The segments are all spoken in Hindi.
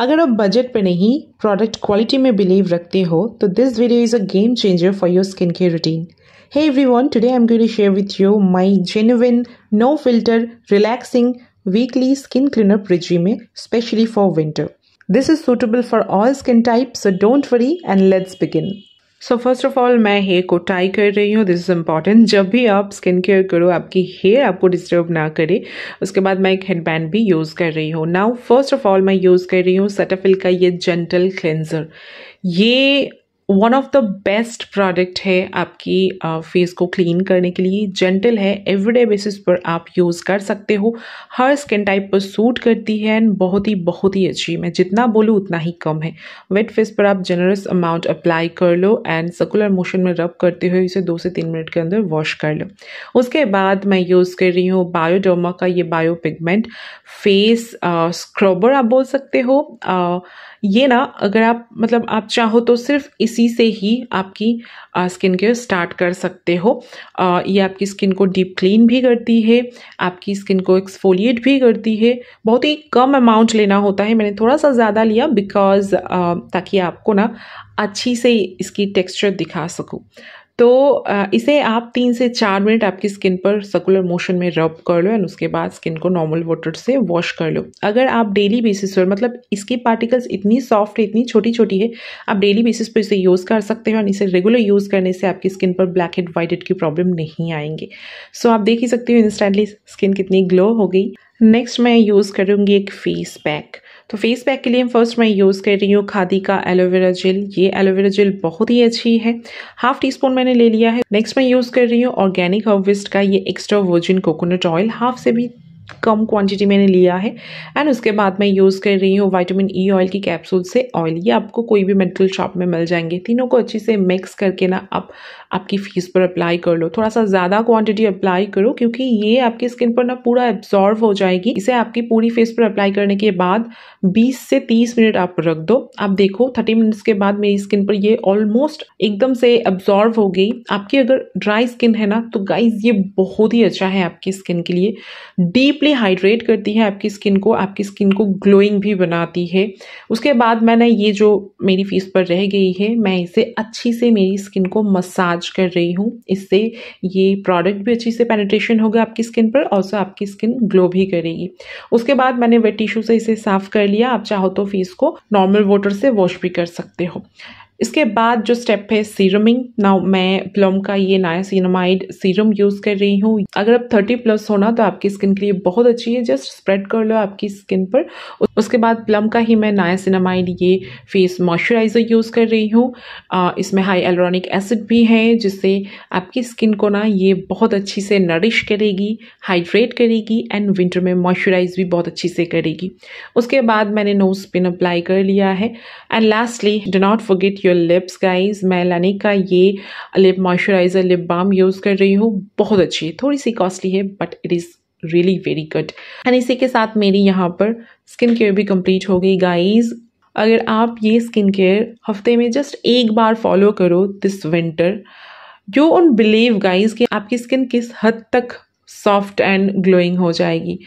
अगर आप बजट पे नहीं प्रोडक्ट क्वालिटी में बिलीव रखते हो तो this video is a game changer for your skin care routine hey one today I am going to share with you my genuine no filter relaxing weekly skin cleaner cleanup में specially for winter this is suitable for all skin type so don't worry and let's begin so first of all मैं हेयर को टाई कर रही हूँ दिस इज़ इम्पॉर्टेंट जब भी आप स्किन केयर करो आपकी हेयर आपको डिस्टर्ब ना करे उसके बाद मैं एक हेडबैंड भी यूज़ कर रही हूँ नाउ फर्स्ट ऑफ ऑल मैं यूज़ कर रही हूँ सेटाफिल का ये जेंटल क्लेंजर ये one of the best product है आपकी फेस uh, को क्लीन करने के लिए जेंटल है एवरीडे बेसिस पर आप यूज़ कर सकते हो हर स्किन टाइप पर सूट करती है एंड बहुत ही बहुत ही अच्छी मैं जितना बोलूँ उतना ही कम है वेट फेस पर आप जनरस अमाउंट अप्लाई कर लो एंड सर्कुलर मोशन में रब करते हुए इसे दो से तीन मिनट के अंदर वॉश कर लो उसके बाद मैं यूज़ कर रही हूँ बायोडोमा का ये बायो पिगमेंट फेस स्क्रबर आप बोल सकते हो आ, uh, ये ना अगर आप मतलब आप चाहो तो सिर्फ इस इसी से ही आपकी स्किन केयर स्टार्ट कर सकते हो ये आपकी स्किन को डीप क्लीन भी करती है आपकी स्किन को एक्सफोलिएट भी करती है बहुत ही कम अमाउंट लेना होता है मैंने थोड़ा सा ज़्यादा लिया बिकॉज ताकि आपको ना अच्छी से इसकी टेक्सचर दिखा सकूँ तो इसे आप तीन से चार मिनट आपकी स्किन पर सर्कुलर मोशन में रब कर लो एंड उसके बाद स्किन को नॉर्मल वाटर से वॉश कर लो अगर आप डेली बेसिस पर मतलब इसकी पार्टिकल्स इतनी सॉफ्ट है इतनी छोटी छोटी है आप डेली बेसिस पर इसे यूज़ कर सकते हो और इसे रेगुलर यूज़ करने से आपकी स्किन पर ब्लैक हेड वाइट हेड की प्रॉब्लम नहीं आएंगे सो so, आप देख ही सकते हो इंस्टेंटली स्किन कितनी ग्लो हो गई नेक्स्ट मैं यूज़ करूँगी एक फेस पैक तो फेस पैक के लिए फर्स्ट मैं यूज़ कर रही हूँ खादी का एलोवेरा जेल ये एलोवेरा जेल बहुत ही अच्छी है हाफ टी स्पून मैंने ले लिया है नेक्स्ट मैं यूज़ कर रही हूँ ऑर्गेनिक हर्विस्ट का ये extra virgin coconut oil half से भी कम क्वांटिटी मैंने लिया है एंड उसके बाद मैं यूज़ कर रही हूँ वाइटामिन ई ऑयल की कैप्सूल से ऑयल ये आपको कोई भी मेडिकल शॉप में मिल जाएंगे तीनों को अच्छे से मिक्स करके ना आप आपकी फेस पर अप्लाई कर लो थोड़ा सा ज़्यादा क्वांटिटी अप्लाई करो क्योंकि ये आपकी स्किन पर ना पूरा एब्जॉर्व हो जाएगी इसे आपकी पूरी फेस पर अप्लाई करने के बाद बीस से तीस मिनट आप रख दो आप देखो थर्टी मिनट्स के बाद मेरी स्किन पर ये ऑलमोस्ट एकदम से एब्जॉर्व हो गई आपकी अगर ड्राई स्किन है ना तो गाइज ये बहुत ही अच्छा है आपकी स्किन के लिए डीप डीपली हाइड्रेट करती है आपकी स्किन को आपकी स्किन को ग्लोइंग भी बनाती है उसके बाद मैंने ये जो मेरी फेस पर रह गई है मैं इसे अच्छी से मेरी स्किन को मसाज कर रही हूँ इससे ये प्रोडक्ट भी अच्छी से पेनिट्रेशन होगा आपकी स्किन पर और आपकी स्किन ग्लो भी करेगी उसके बाद मैंने वेट टिश्यू से इसे साफ कर लिया आप चाहो तो फेस को नॉर्मल वाटर से वॉश भी कर सकते हो इसके बाद जो स्टेप है सीरमिंग नाउ मैं प्लम का ये नायासिनमाइड सीरम यूज़ कर रही हूँ अगर आप थर्टी प्लस होना तो आपकी स्किन के लिए बहुत अच्छी है जस्ट स्प्रेड कर लो आपकी स्किन पर उसके बाद प्लम का ही मैं नायासिनमाइड ये फेस मॉइस्चराइज़र यूज़ कर रही हूँ इसमें हाई एलोरॉनिक एसिड भी है जिससे आपकी स्किन को ना ये बहुत अच्छी से नरिश करेगी हाइड्रेट करेगी एंड विंटर में मॉइस्चराइज भी बहुत अच्छी से करेगी उसके बाद मैंने नोज पिन अप्लाई कर लिया है and lastly do not forget your lips guys मैं लैनिक का ये lip moisturizer lip balm use कर रही हूँ बहुत अच्छी है थोड़ी सी कॉस्टली है but it is really very good and इसी के साथ मेरी यहाँ पर स्किन केयर भी कंप्लीट हो गई गाइज अगर आप ये स्किन केयर हफ्ते में जस्ट एक बार फॉलो करो दिस विंटर जो उन बिलीव गाइज कि आपकी स्किन किस हद तक सॉफ्ट एंड ग्लोइंग हो जाएगी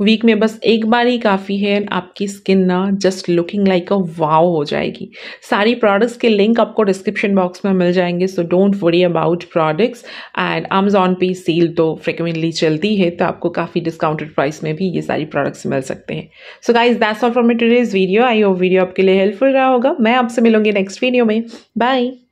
वीक में बस एक बार ही काफ़ी है आपकी स्किन ना just looking like a wow हो जाएगी सारी प्रोडक्ट्स के लिंक आपको डिस्क्रिप्शन बॉक्स में मिल जाएंगे so don't worry about products and Amazon पे सेल तो फ्रिक्वेंटली चलती है तो आपको काफ़ी डिस्काउंटेड प्राइस में भी ये सारी प्रोडक्ट्स मिल सकते हैं so guys that's all for today's video I hope video आपके लिए हेल्पफुल रहा होगा मैं आपसे मिलूंगी नेक्स्ट वीडियो में बाय